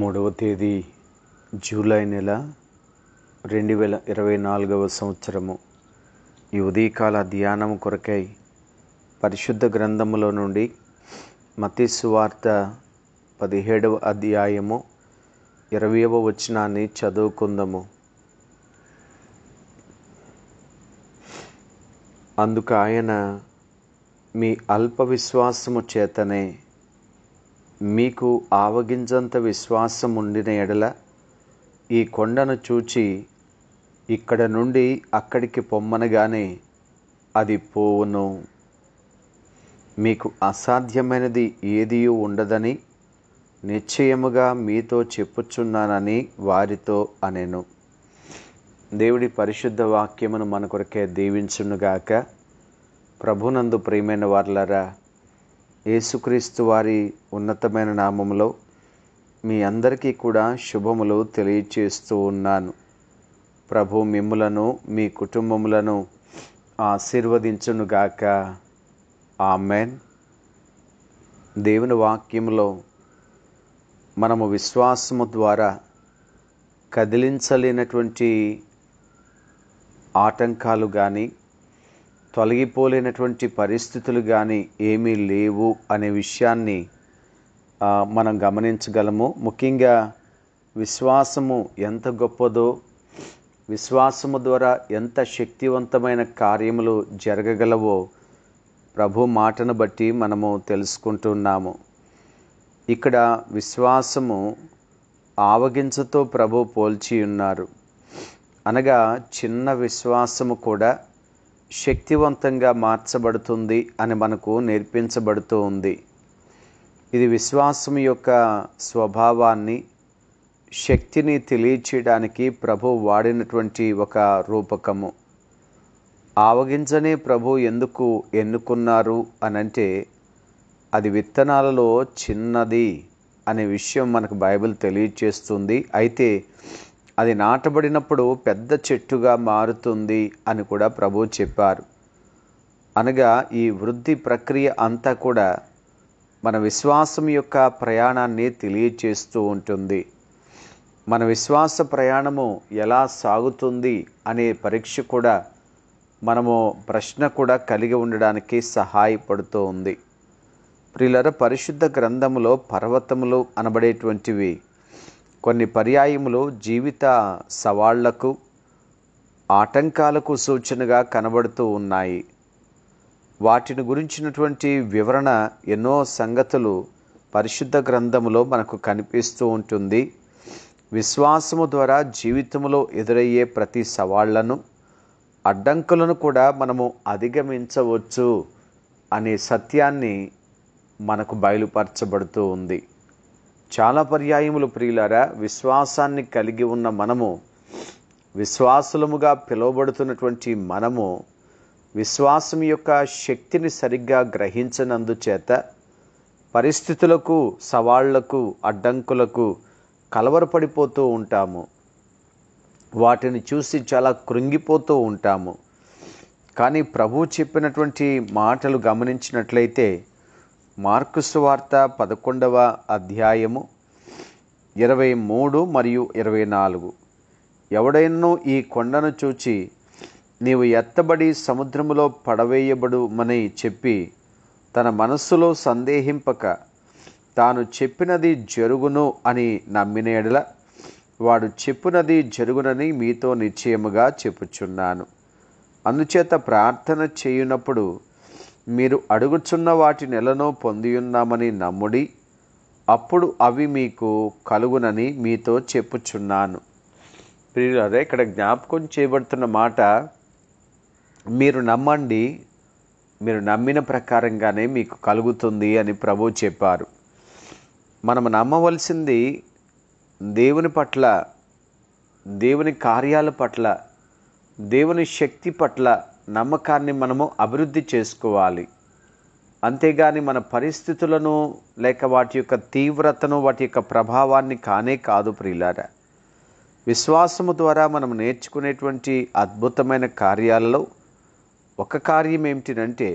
మూడవ తేదీ జూలై నెల రెండు వేల ఇరవై నాలుగవ సంవత్సరము ఈ ఉదయకాల ధ్యానం కొరకై పరిశుద్ధ గ్రంథములో నుండి మతీసువార్త పదిహేడవ అధ్యాయము ఇరవయవ వచనాన్ని చదువుకుందాము అందుకు ఆయన మీ అల్ప విశ్వాసము చేతనే మీకు ఆవగింజంత విశ్వాసం ఉండిన ఎడల ఈ కొండను చూచి ఇక్కడ నుండి అక్కడికి పొమ్మనగానే అది పోవును మీకు అసాధ్యమైనది ఏది ఉండదని నిశ్చయముగా మీతో చెప్పుచున్నానని వారితో అనెను దేవుడి పరిశుద్ధ వాక్యమును మన కొరకే దీవించునుగాక ప్రభునందు ప్రియమైన వార్లరా యేసుక్రీస్తు వారి ఉన్నతమైన నామములో మీ అందరికీ కూడా శుభములు తెలియచేస్తూ ఉన్నాను ప్రభు మిమ్ములను మీ కుటుంబములను ఆశీర్వదించునుగాక ఆమెన్ దేవుని వాక్యంలో మనము విశ్వాసము ద్వారా కదిలించలేనటువంటి ఆటంకాలు కానీ తొలగిపోలేనటువంటి పరిస్థితులు కానీ ఏమీ లేవు అనే విషయాన్ని మనం గమనించగలము ముఖ్యంగా విశ్వాసము ఎంత గొప్పదో విశ్వాసము ద్వారా ఎంత శక్తివంతమైన కార్యములు జరగగలవో ప్రభు మాటను బట్టి మనము తెలుసుకుంటున్నాము ఇక్కడ విశ్వాసము ఆవగించతో ప్రభు పోల్చి ఉన్నారు అనగా చిన్న విశ్వాసము కూడా శక్తివంతంగా మార్చబడుతుంది అని మనకు నేర్పించబడుతూ ఉంది ఇది విశ్వాసం యొక్క స్వభావాన్ని శక్తిని తెలియచేయడానికి ప్రభు వాడినటువంటి ఒక రూపకము ఆవగించనే ప్రభు ఎందుకు ఎన్నుకున్నారు అనంటే అది విత్తనాలలో చిన్నది అనే విషయం మనకు బైబిల్ తెలియచేస్తుంది అయితే అది నాటబడినప్పుడు పెద్ద చెట్టుగా మారుతుంది అని కూడా ప్రభు చెప్పారు అనగా ఈ వృద్ధి ప్రక్రియ అంతా కూడా మన విశ్వాసం యొక్క ప్రయాణాన్ని తెలియచేస్తూ ఉంటుంది మన విశ్వాస ప్రయాణము ఎలా సాగుతుంది అనే పరీక్ష కూడా మనము ప్రశ్న కూడా కలిగి ఉండడానికి సహాయపడుతూ ఉంది ప్రియులర పరిశుద్ధ గ్రంథములో పర్వతములు అనబడేటువంటివి కొన్ని పర్యాయములు జీవిత సవాళ్లకు ఆటంకాలకు సూచనగా కనబడుతూ ఉన్నాయి వాటిని గురించినటువంటి వివరణ ఎన్నో సంగతులు పరిశుద్ధ గ్రంథములో మనకు కనిపిస్తూ ఉంటుంది విశ్వాసము ద్వారా జీవితంలో ఎదురయ్యే ప్రతి సవాళ్లను అడ్డంకులను కూడా మనము అధిగమించవచ్చు అనే సత్యాన్ని మనకు బయలుపరచబడుతూ ఉంది చాలా పర్యాయములు ప్రియులారా విశ్వాసాన్ని కలిగి ఉన్న మనము విశ్వాసులముగా పిలువబడుతున్నటువంటి మనము విశ్వాసం యొక్క శక్తిని సరిగ్గా గ్రహించినందుచేత పరిస్థితులకు సవాళ్లకు అడ్డంకులకు కలవరపడిపోతూ ఉంటాము వాటిని చూసి చాలా కృంగిపోతూ ఉంటాము కానీ ప్రభు చెప్పినటువంటి మాటలు గమనించినట్లయితే మార్కుసు వార్త పదకొండవ అధ్యాయము ఇరవై మూడు మరియు ఇరవై నాలుగు ఎవడైనా ఈ కొండను చూచి నీవు ఎత్తబడి సముద్రములో పడవేయబడుమని చెప్పి తన మనస్సులో సందేహింపక తాను చెప్పినది జరుగును అని నమ్మినేడల వాడు చెప్పినది జరుగునని మీతో నిశ్చయముగా చెప్పుచున్నాను అందుచేత ప్రార్థన చేయునప్పుడు మీరు అడుగుచున్న వాటి పొంది ఉన్నామని నమ్ముడి అప్పుడు అవి మీకు కలుగునని మీతో చెప్పుచున్నాను ప్రియులరే ఇక్కడ జ్ఞాపకం చేయబడుతున్న మాట మీరు నమ్మండి మీరు నమ్మిన ప్రకారంగానే మీకు కలుగుతుంది అని ప్రభు చెప్పారు మనం నమ్మవలసింది దేవుని పట్ల దేవుని కార్యాల పట్ల దేవుని శక్తి పట్ల నమ్మకాన్ని మనము అభివృద్ధి చేసుకోవాలి అంతేగాని మన పరిస్థితులను లేక వాటి యొక్క తీవ్రతను వాటి యొక్క ప్రభావాన్ని కానే కాదు ప్రియులారా విశ్వాసము ద్వారా మనం నేర్చుకునేటువంటి అద్భుతమైన కార్యాలలో ఒక కార్యం ఏమిటినంటే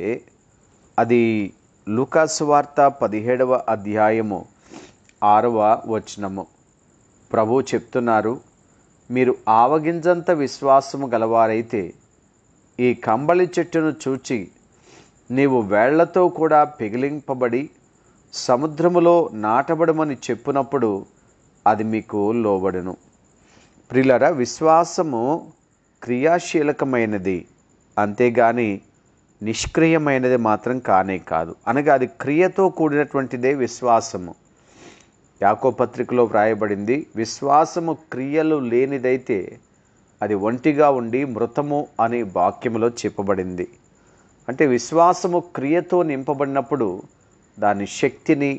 అది లూకాసు వార్త పదిహేడవ అధ్యాయము ఆరవ వచనము ప్రభు చెప్తున్నారు మీరు ఆవగింజంత విశ్వాసము గలవారైతే ఈ కంబళి చెట్టును చూచి నీవు వేళ్లతో కూడా పిగిలింపబడి సముద్రములో నాటబడమని చెప్పినప్పుడు అది మీకు లోబడును ప్రిలర విశ్వాసము క్రియాశీలకమైనది అంతేగాని నిష్క్రియమైనది మాత్రం కానే కాదు అనగా అది క్రియతో కూడినటువంటిదే విశ్వాసము యాకో పత్రికలో వ్రాయబడింది విశ్వాసము క్రియలు లేనిదైతే అది ఒంటిగా ఉండి మృతము అనే వాక్యములో చెప్పబడింది అంటే విశ్వాసము క్రియతో నింపబడినప్పుడు దాని శక్తిని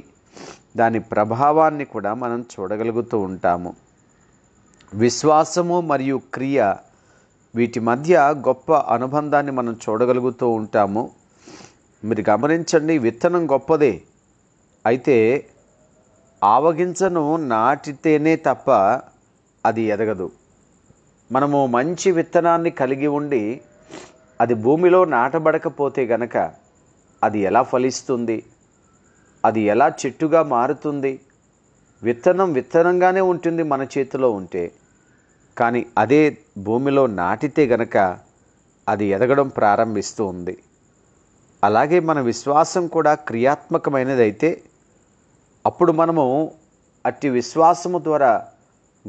దాని ప్రభావాన్ని కూడా మనం చూడగలుగుతూ ఉంటాము విశ్వాసము మరియు క్రియ వీటి మధ్య గొప్ప అనుబంధాన్ని మనం చూడగలుగుతూ ఉంటాము మీరు గమనించండి విత్తనం గొప్పదే అయితే ఆవగించను నాటితేనే తప్ప అది ఎదగదు మనము మంచి విత్తనాన్ని కలిగి ఉండి అది భూమిలో నాటబడకపోతే గనక అది ఎలా ఫలిస్తుంది అది ఎలా చెట్టుగా మారుతుంది విత్తనం విత్తనంగానే ఉంటుంది మన చేతిలో ఉంటే కానీ అదే భూమిలో నాటితే గనక అది ఎదగడం ప్రారంభిస్తూ ఉంది అలాగే మన విశ్వాసం కూడా క్రియాత్మకమైనదైతే అప్పుడు మనము అట్టి విశ్వాసము ద్వారా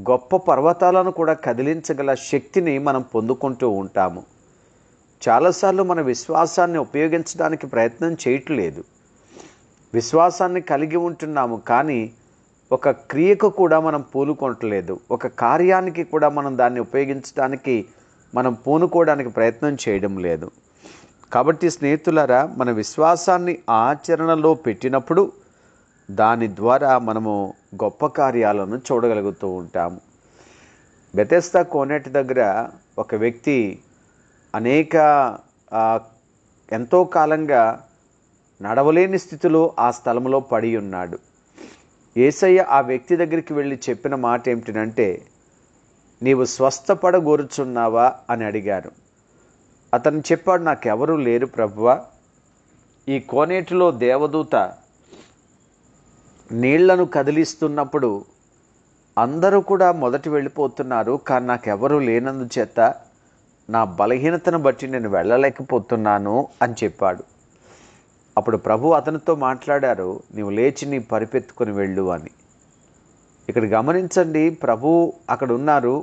గొప్ప పర్వతాలను కూడా కదిలించగల శక్తిని మనం పొందుకుంటూ ఉంటాము చాలాసార్లు మన విశ్వాసాన్ని ఉపయోగించడానికి ప్రయత్నం చేయట్లేదు విశ్వాసాన్ని కలిగి ఉంటున్నాము కానీ ఒక క్రియకు కూడా మనం పూనుకోవట్లేదు ఒక కార్యానికి కూడా మనం దాన్ని ఉపయోగించడానికి మనం పూనుకోవడానికి ప్రయత్నం చేయడం లేదు కాబట్టి స్నేహితులారా మన విశ్వాసాన్ని ఆచరణలో పెట్టినప్పుడు దాని ద్వారా మనము గొప్ప కార్యాలను చూడగలుగుతూ ఉంటాము బెతెస్తా కోనేటి దగ్గర ఒక వ్యక్తి అనేక ఎంతో కాలంగా నడవలేని స్థితిలో ఆ స్థలంలో పడి ఉన్నాడు ఏసయ్య ఆ వ్యక్తి దగ్గరికి వెళ్ళి చెప్పిన మాట ఏమిటంటే నీవు స్వస్థపడగోరుచున్నావా అని అడిగారు అతను చెప్పాడు నాకెవరూ లేరు ప్రభువ ఈ కోనేటిలో దేవదూత నీళ్లను కదిలిస్తున్నప్పుడు అందరూ కూడా మొదటి వెళ్ళిపోతున్నారు కానీ నాకెవరూ లేనందుచేత నా బలహీనతను బట్టి నేను వెళ్ళలేకపోతున్నాను అని చెప్పాడు అప్పుడు ప్రభు అతనితో మాట్లాడారు నీవు లేచి నీ పరిపెత్తుకొని వెళ్ళు అని ఇక్కడ గమనించండి ప్రభు అక్కడ ఉన్నారు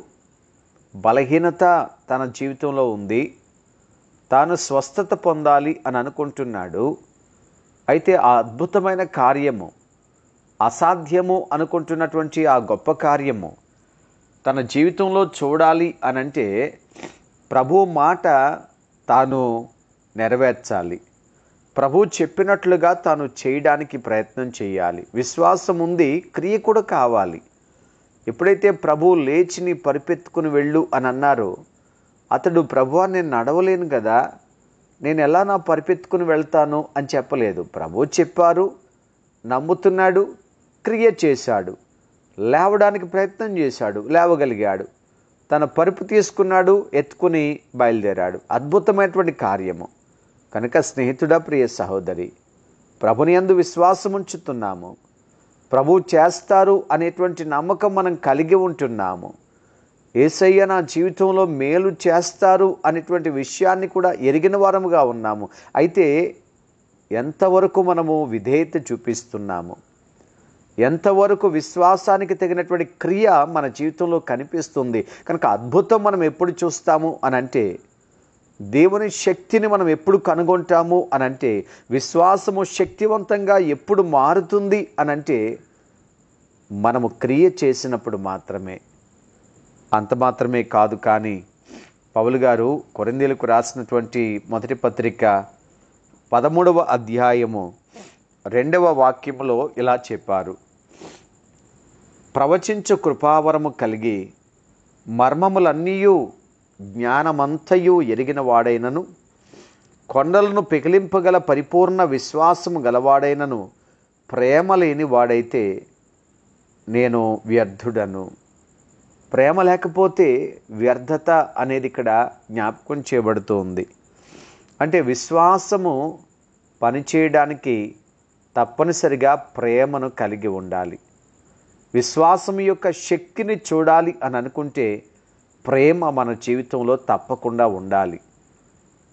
బలహీనత తన జీవితంలో ఉంది తాను స్వస్థత పొందాలి అని అనుకుంటున్నాడు అయితే ఆ అద్భుతమైన కార్యము అసాధ్యము అనుకుంటున్నటువంటి ఆ గొప్ప కార్యము తన జీవితంలో చూడాలి అనంటే ప్రభు మాట తాను నెరవేర్చాలి ప్రభు చెప్పినట్లుగా తాను చేయడానికి ప్రయత్నం చేయాలి విశ్వాసం ఉంది క్రియ కూడా కావాలి ఎప్పుడైతే ప్రభు లేచిని పరిపెత్తుకుని వెళ్ళు అని అన్నారో అతడు ప్రభు నేను నడవలేను కదా నేను ఎలా నా పరిపెత్తుకుని వెళ్తాను అని చెప్పలేదు ప్రభు చెప్పారు నమ్ముతున్నాడు క్రియ చేశాడు లేవడానికి ప్రయత్నం చేశాడు లేవగలిగాడు తన పరుపు తీసుకున్నాడు ఎత్తుకుని బయలుదేరాడు అద్భుతమైనటువంటి కార్యము కనుక స్నేహితుడా ప్రియ సహోదరి ప్రభుని అందు విశ్వాసం ఉంచుతున్నాము ప్రభు చేస్తారు అనేటువంటి నమ్మకం మనం కలిగి ఉంటున్నాము ఏసయ్య నా జీవితంలో మేలు చేస్తారు అనేటువంటి విషయాన్ని కూడా ఎరిగిన వారముగా ఉన్నాము అయితే ఎంతవరకు మనము విధేయత చూపిస్తున్నాము ఎంతవరకు విశ్వాసానికి తగినటువంటి క్రియ మన జీవితంలో కనిపిస్తుంది కనుక అద్భుతం మనం ఎప్పుడు చూస్తాము అని అంటే దేవుని శక్తిని మనం ఎప్పుడు కనుగొంటాము అని అంటే విశ్వాసము శక్తివంతంగా ఎప్పుడు మారుతుంది అని అంటే మనము క్రియ చేసినప్పుడు మాత్రమే అంత మాత్రమే కాదు కానీ పౌలు గారు కొరందేలకు రాసినటువంటి మొదటి పత్రిక పదమూడవ అధ్యాయము రెండవ వాక్యంలో ఇలా చెప్పారు ప్రవచించు కృపావరము కలిగి మర్మములన్నీయు జ్ఞానమంతయు ఎరిగిన వాడైనను కొండలను పికిలింపగల పరిపూర్ణ విశ్వాసము గలవాడైనను ప్రేమ లేని వాడైతే నేను వ్యర్థుడను ప్రేమ లేకపోతే వ్యర్థత అనేది ఇక్కడ జ్ఞాపకం చేయబడుతుంది అంటే విశ్వాసము పనిచేయడానికి తప్పనిసరిగా ప్రేమను కలిగి ఉండాలి విశ్వాసం యొక్క శక్తిని చూడాలి అని అనుకుంటే ప్రేమ మన జీవితంలో తప్పకుండా ఉండాలి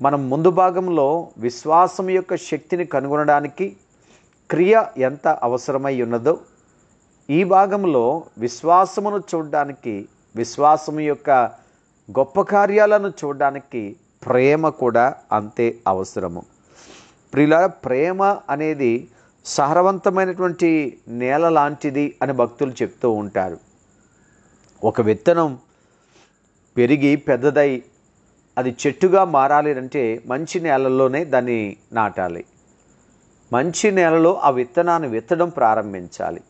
మనం ముందు భాగంలో విశ్వాసం యొక్క శక్తిని కనుగొనడానికి క్రియ ఎంత అవసరమై ఉన్నదో ఈ భాగంలో విశ్వాసమును చూడడానికి విశ్వాసం యొక్క గొప్ప కార్యాలను చూడడానికి ప్రేమ కూడా అంతే అవసరము ప్రియుల ప్రేమ అనేది సారవంతమైనటువంటి నేల లాంటిది అని భక్తులు చెప్తూ ఉంటారు ఒక విత్తనం పెరిగి పెద్దదై అది చెట్టుగా మారాలి అంటే మంచి నేలల్లోనే దాన్ని నాటాలి మంచి నేలలో ఆ విత్తనాన్ని విత్తడం ప్రారంభించాలి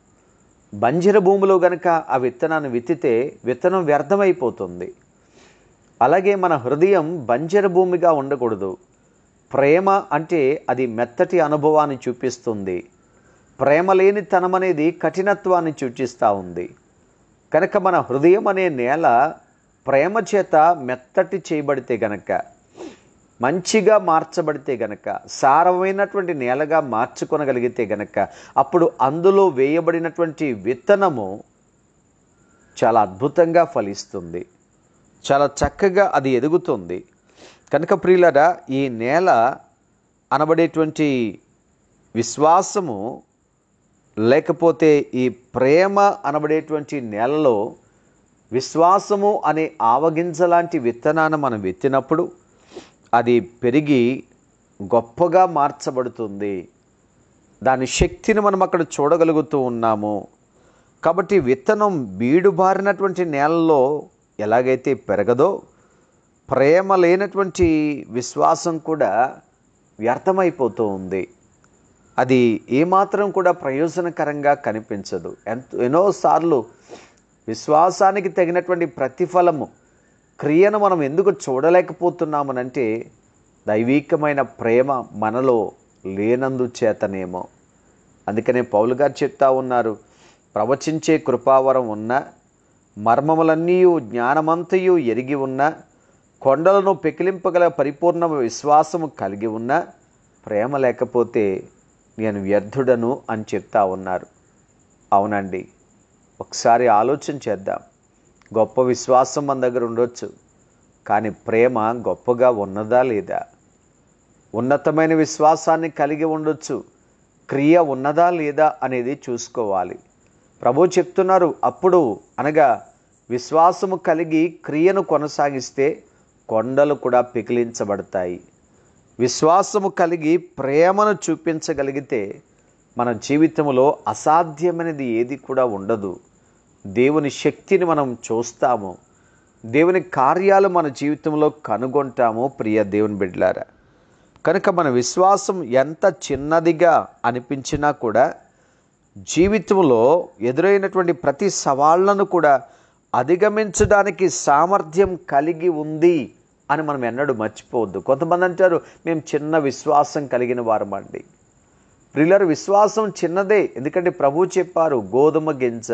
బంజర భూమిలో గనక ఆ విత్తనాన్ని విత్తితే విత్తనం వ్యర్థమైపోతుంది అలాగే మన హృదయం బంజర భూమిగా ఉండకూడదు ప్రేమ అంటే అది మెత్తటి అనుభవాన్ని చూపిస్తుంది ప్రేమ లేనితనం అనేది కఠినత్వాన్ని సూచిస్తూ ఉంది కనుక మన హృదయం అనే నేల ప్రేమ చేత మెత్తటి చేయబడితే గనక మంచిగా మార్చబడితే గనక సారమైనటువంటి నేలగా మార్చుకొనగలిగితే గనక అప్పుడు అందులో వేయబడినటువంటి విత్తనము చాలా అద్భుతంగా ఫలిస్తుంది చాలా చక్కగా అది ఎదుగుతుంది కనుక ప్రియులరా ఈ నేల అనబడేటువంటి విశ్వాసము లేకపోతే ఈ ప్రేమ అనబడేటువంటి నేలలో విశ్వాసము అనే ఆవగింజ లాంటి విత్తనాన్ని మనం వెత్తినప్పుడు అది పెరిగి గొప్పగా మార్చబడుతుంది దాని శక్తిని మనం అక్కడ చూడగలుగుతూ ఉన్నాము కాబట్టి విత్తనం బీడుబారినటువంటి నేలలో ఎలాగైతే పెరగదో ప్రేమ లేనటువంటి విశ్వాసం కూడా వ్యర్థమైపోతూ ఉంది అది ఏమాత్రం కూడా ప్రయోజనకరంగా కనిపించదు ఎంత ఎన్నోసార్లు విశ్వాసానికి తగినటువంటి ప్రతిఫలము క్రియను మనం ఎందుకు చూడలేకపోతున్నామనంటే దైవీకమైన ప్రేమ మనలో లేనందు చేతనేమో అందుకనే పౌలు గారు చెప్తా ఉన్నారు ప్రవచించే కృపావరం ఉన్న మర్మములన్నీ జ్ఞానమంతయు ఎరిగి ఉన్న కొండలను పెకిలింపగల పరిపూర్ణ విశ్వాసము కలిగి ఉన్న ప్రేమ లేకపోతే నేను వ్యర్థుడను అని చెప్తా ఉన్నారు అవునండి ఒకసారి ఆలోచన చేద్దాం గొప్ప విశ్వాసం మన దగ్గర ఉండొచ్చు కానీ ప్రేమ గొప్పగా ఉన్నదా లేదా ఉన్నతమైన విశ్వాసాన్ని కలిగి ఉండొచ్చు క్రియ ఉన్నదా లేదా అనేది చూసుకోవాలి ప్రభు చెప్తున్నారు అప్పుడు అనగా విశ్వాసము కలిగి క్రియను కొనసాగిస్తే కొండలు కూడా పికిలించబడతాయి విశ్వాసము కలిగి ప్రేమను చూపించగలిగితే మన జీవితంలో అసాధ్యమైనది ఏది కూడా ఉండదు దేవుని శక్తిని మనం చూస్తాము దేవుని కార్యాలు మన జీవితంలో కనుగొంటాము ప్రియ దేవుని బిడ్డలారా కనుక మన విశ్వాసం ఎంత చిన్నదిగా అనిపించినా కూడా జీవితంలో ఎదురైనటువంటి ప్రతి సవాళ్లను కూడా అధిగమించడానికి సామర్థ్యం కలిగి ఉంది అని మనం ఎన్నడూ మర్చిపోవద్దు కొంతమంది అంటారు మేము చిన్న విశ్వాసం కలిగిన వారమండి ప్రిల్లర్ విశ్వాసం చిన్నదే ఎందుకంటే ప్రభు చెప్పారు గోధుమ గింజ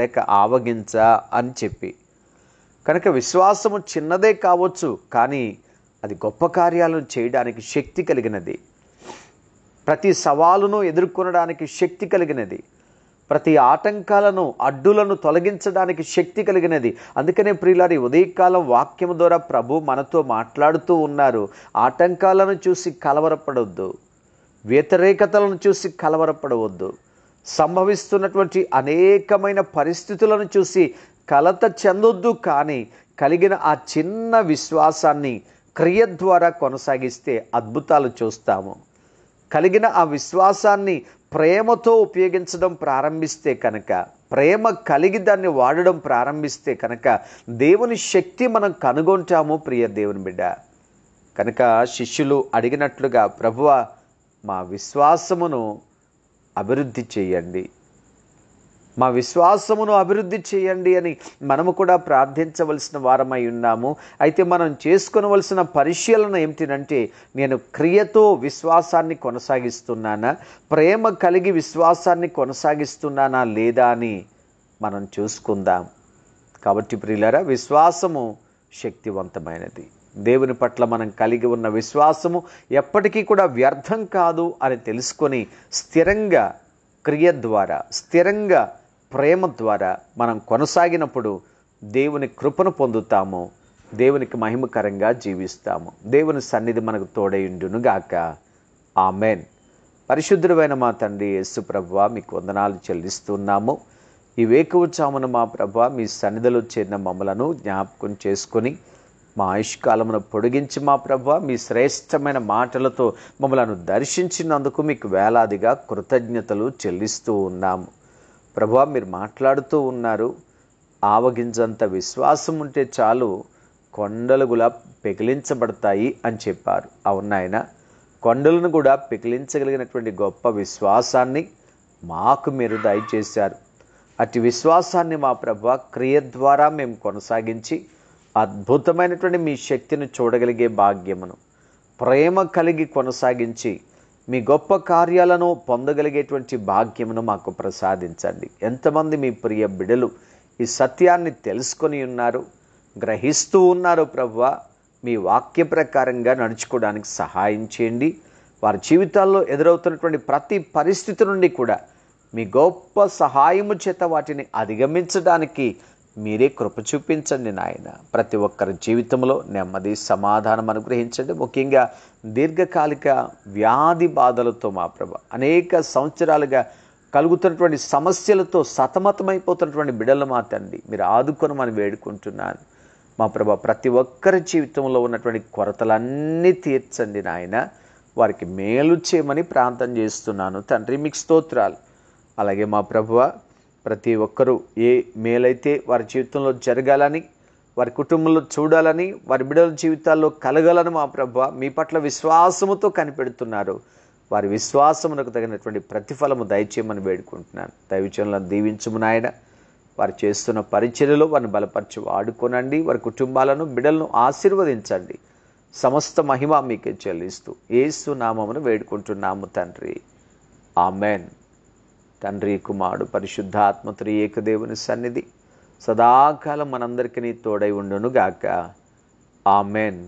లేక ఆవగింజ అని చెప్పి కనుక విశ్వాసము చిన్నదే కావచ్చు కానీ అది గొప్ప కార్యాలను చేయడానికి శక్తి కలిగినది ప్రతి సవాలును ఎదుర్కొనడానికి శక్తి కలిగినది ప్రతి ఆటంకాలను అడ్డులను తొలగించడానికి శక్తి కలిగినది అందుకనే ప్రియులారి ఉదయకాలం వాక్యం ద్వారా ప్రభు మనతో మాట్లాడుతూ ఉన్నారు ఆటంకాలను చూసి కలవరపడవద్దు వ్యతిరేకతలను చూసి కలవరపడవద్దు సంభవిస్తున్నటువంటి అనేకమైన పరిస్థితులను చూసి కలత చెందొద్దు కానీ కలిగిన ఆ చిన్న విశ్వాసాన్ని క్రియ ద్వారా కొనసాగిస్తే అద్భుతాలు చూస్తాము కలిగిన ఆ విశ్వాసాన్ని ప్రేమతో ఉపయోగించడం ప్రారంభిస్తే కనుక ప్రేమ కలిగి దాన్ని వాడడం ప్రారంభిస్తే కనుక దేవుని శక్తి మనం కనుగొంటాము ప్రియ దేవుని బిడ్డ కనుక శిష్యులు అడిగినట్లుగా ప్రభువ మా విశ్వాసమును అభివృద్ధి చేయండి మా విశ్వాసమును అభివృద్ధి చేయండి అని మనము కూడా ప్రార్థించవలసిన వారమై ఉన్నాము అయితే మనం చేసుకునవలసిన పరిశీలన ఏమిటినంటే నేను క్రియతో విశ్వాసాన్ని కొనసాగిస్తున్నానా ప్రేమ కలిగి విశ్వాసాన్ని కొనసాగిస్తున్నానా లేదా అని మనం చూసుకుందాం కాబట్టి ప్రియులరా విశ్వాసము శక్తివంతమైనది దేవుని పట్ల మనం కలిగి ఉన్న విశ్వాసము ఎప్పటికీ కూడా వ్యర్థం కాదు అని తెలుసుకొని స్థిరంగా క్రియ ద్వారా స్థిరంగా ప్రేమ ద్వారా మనం కొనసాగినప్పుడు దేవుని కృపను పొందుతాము దేవునికి మహిమకరంగా జీవిస్తాము దేవుని సన్నిధి మనకు తోడయుండునుగాక ఆమెన్ పరిశుద్ధుడమైన మా తండ్రి యస్సు ప్రభు మీకు వందనాలు చెల్లిస్తున్నాము ఈ వేకువచామున మా ప్రభు మీ సన్నిధిలో చేరిన మమ్మలను జ్ఞాపకం చేసుకొని మా ఆయుష్కాలమును పొడిగించి మా ప్రభు మీ శ్రేష్టమైన మాటలతో మమ్మలను దర్శించినందుకు మీకు వేలాదిగా కృతజ్ఞతలు చెల్లిస్తూ ఉన్నాము ప్రభా మీరు మాట్లాడుతూ ఉన్నారు ఆవగింజంత విశ్వాసం ఉంటే చాలు కొండలు కూడా పెకిలించబడతాయి అని చెప్పారు అవునాయన కొండలను కూడా పెకిలించగలిగినటువంటి గొప్ప విశ్వాసాన్ని మాకు మీరు దయచేశారు అతి విశ్వాసాన్ని మా ప్రభు క్రియ ద్వారా మేము కొనసాగించి అద్భుతమైనటువంటి మీ శక్తిని చూడగలిగే భాగ్యమును ప్రేమ కలిగి కొనసాగించి మీ గొప్ప కార్యాలను పొందగలిగేటువంటి భాగ్యమును మాకు ప్రసాదించండి ఎంతమంది మీ ప్రియ బిడలు ఈ సత్యాన్ని తెలుసుకొని ఉన్నారు గ్రహిస్తూ ఉన్నారు ప్రభు మీ వాక్య ప్రకారంగా నడుచుకోవడానికి సహాయం చేయండి వారి జీవితాల్లో ఎదురవుతున్నటువంటి ప్రతి పరిస్థితి నుండి కూడా మీ గొప్ప సహాయము చేత వాటిని అధిగమించడానికి మీరే కృప చూపించండి నాయన ప్రతి ఒక్కరి జీవితంలో నెమ్మది సమాధానం అనుగ్రహించండి ముఖ్యంగా దీర్ఘకాలిక వ్యాధి బాధలతో మా ప్రభ అనేక సంవత్సరాలుగా కలుగుతున్నటువంటి సమస్యలతో సతమతమైపోతున్నటువంటి బిడ్డలు మా తండ్రి మీరు ఆదుకొనమని వేడుకుంటున్నాను మా ప్రభ ప్రతి ఒక్కరి జీవితంలో ఉన్నటువంటి కొరతలన్నీ తీర్చండి నాయన వారికి మేలు చేయమని ప్రార్థన చేస్తున్నాను తండ్రి మీకు స్తోత్రాలు అలాగే మా ప్రభువ ప్రతి ఒక్కరూ ఏ మేలైతే వారి జీవితంలో జరగాలని వారి కుటుంబంలో చూడాలని వారి బిడ్డల జీవితాల్లో కలగాలని మా ప్రభ మీ పట్ల విశ్వాసముతో కనిపెడుతున్నారు వారి విశ్వాసమునకు తగినటువంటి ప్రతిఫలము దయచేయమని వేడుకుంటున్నాను దైవచనులను దీవించము నాయన వారు చేస్తున్న పరిచర్యలో వారిని బలపరిచి వాడుకోనండి వారి కుటుంబాలను బిడలను ఆశీర్వదించండి సమస్త మహిమ మీకే చెల్లిస్తూ ఏసు నామమును వేడుకుంటున్నాము తండ్రి ఆమెన్ తండ్రి కుమారుడు పరిశుద్ధాత్మతులు ఏకదేవుని సన్నిధి సదాకాలం మనందరికీ తోడై ఉండునుగాక ఆమెన్